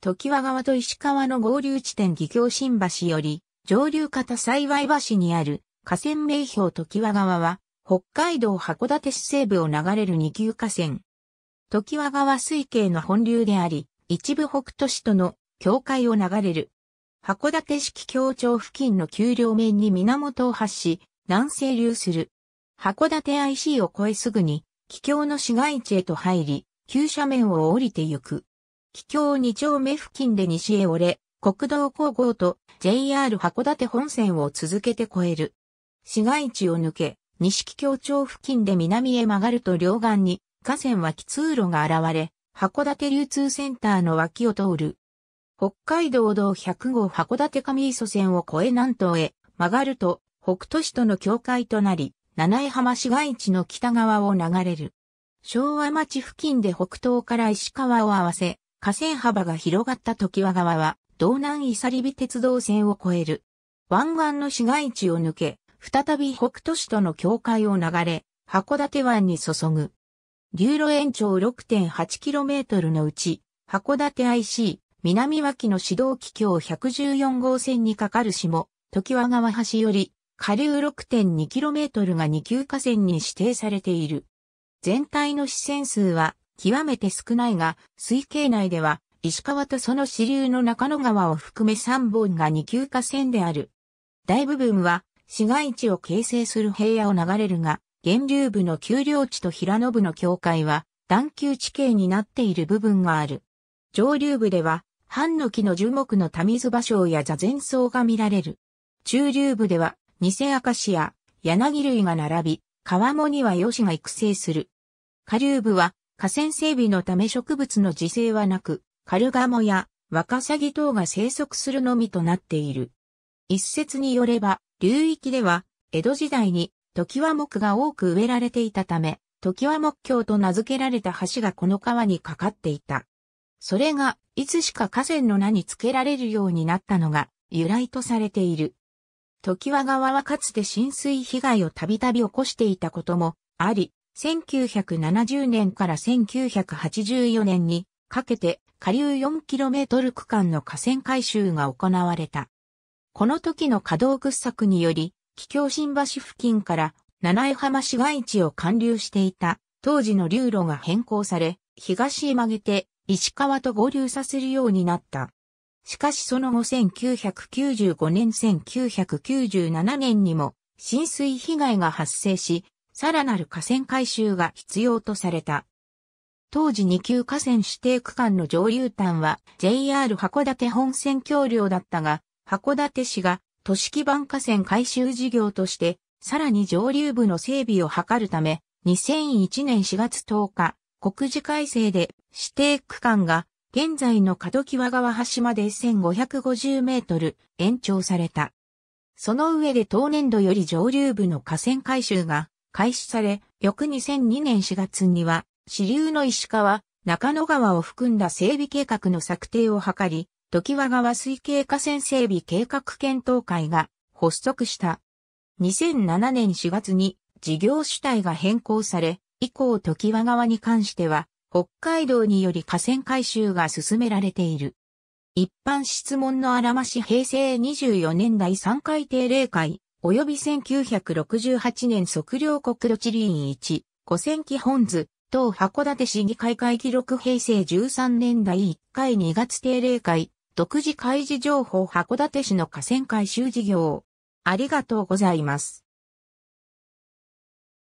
時和川と石川の合流地点義教新橋より、上流方幸橋にある河川名標時和川は、北海道函館市西部を流れる二級河川。時和川水系の本流であり、一部北都市との境界を流れる。函館式協調付近の丘陵面に源を発し、南西流する。函館 IC を越えすぐに、気境の市街地へと入り、急斜面を降りてゆく。秘境二丁目付近で西へ折れ、国道高校と JR 函館本線を続けて越える。市街地を抜け、西木境町付近で南へ曲がると両岸に河川脇通路が現れ、函館流通センターの脇を通る。北海道道100号函館上磯線を越え南東へ曲がると北都市との境界となり、七重浜市街地の北側を流れる。昭和町付近で北東から石川を合わせ、河川幅が広がった時和川は、道南伊佐里美鉄道線を越える。湾岸の市街地を抜け、再び北都市との境界を流れ、函館湾に注ぐ。流路延長 6.8km のうち、函館 IC、南脇の指導機橋114号線にかかる下、時和川橋より、下流 6.2km が二級河川に指定されている。全体の支線数は極めて少ないが、水系内では、石川とその支流の中野川を含め3本が二級河川である。大部分は、市街地を形成する平野を流れるが、源流部の丘陵地と平野部の境界は、段丘地形になっている部分がある。上流部では、半の木の樹木の多水芭蕉や座禅草が見られる。中流部では、偽セアカシ柳類が並び、川面にはヨシが育成する。下流部は、河川整備のため植物の自生はなく、カルガモやワカサギ等が生息するのみとなっている。一説によれば、流域では、江戸時代に、時ワ木が多く植えられていたため、時ワ木橋と名付けられた橋がこの川にかかっていた。それが、いつしか河川の名に付けられるようになったのが、由来とされている。時ワ川はかつて浸水被害をたびたび起こしていたこともあり、1970年から1984年にかけて下流 4km 区間の河川改修が行われた。この時の稼働掘削により、気境新橋付近から七重浜市街地を貫流していた当時の流路が変更され、東へ曲げて石川と合流させるようになった。しかしその後1995年1997年にも浸水被害が発生し、さらなる河川改修が必要とされた。当時2級河川指定区間の上流端は JR 函館本線橋梁だったが、函館市が都市基盤河川改修事業として、さらに上流部の整備を図るため、2001年4月10日、国事改正で指定区間が現在の門際川端まで1550メートル延長された。その上で当年度より上流部の河川改修が開始され、翌2002年4月には、支流の石川、中野川を含んだ整備計画の策定を図り、時和川水系河川整備計画検討会が発足した。2007年4月に事業主体が変更され、以降時和川に関しては、北海道により河川改修が進められている。一般質問のあらまし平成24年第3回定例会及び1968年測量国土地理院1、五千基本図、等函館市議会会記録平成13年第1回2月定例会、独自開示情報函館市の河川回収事業。ありがとうございます。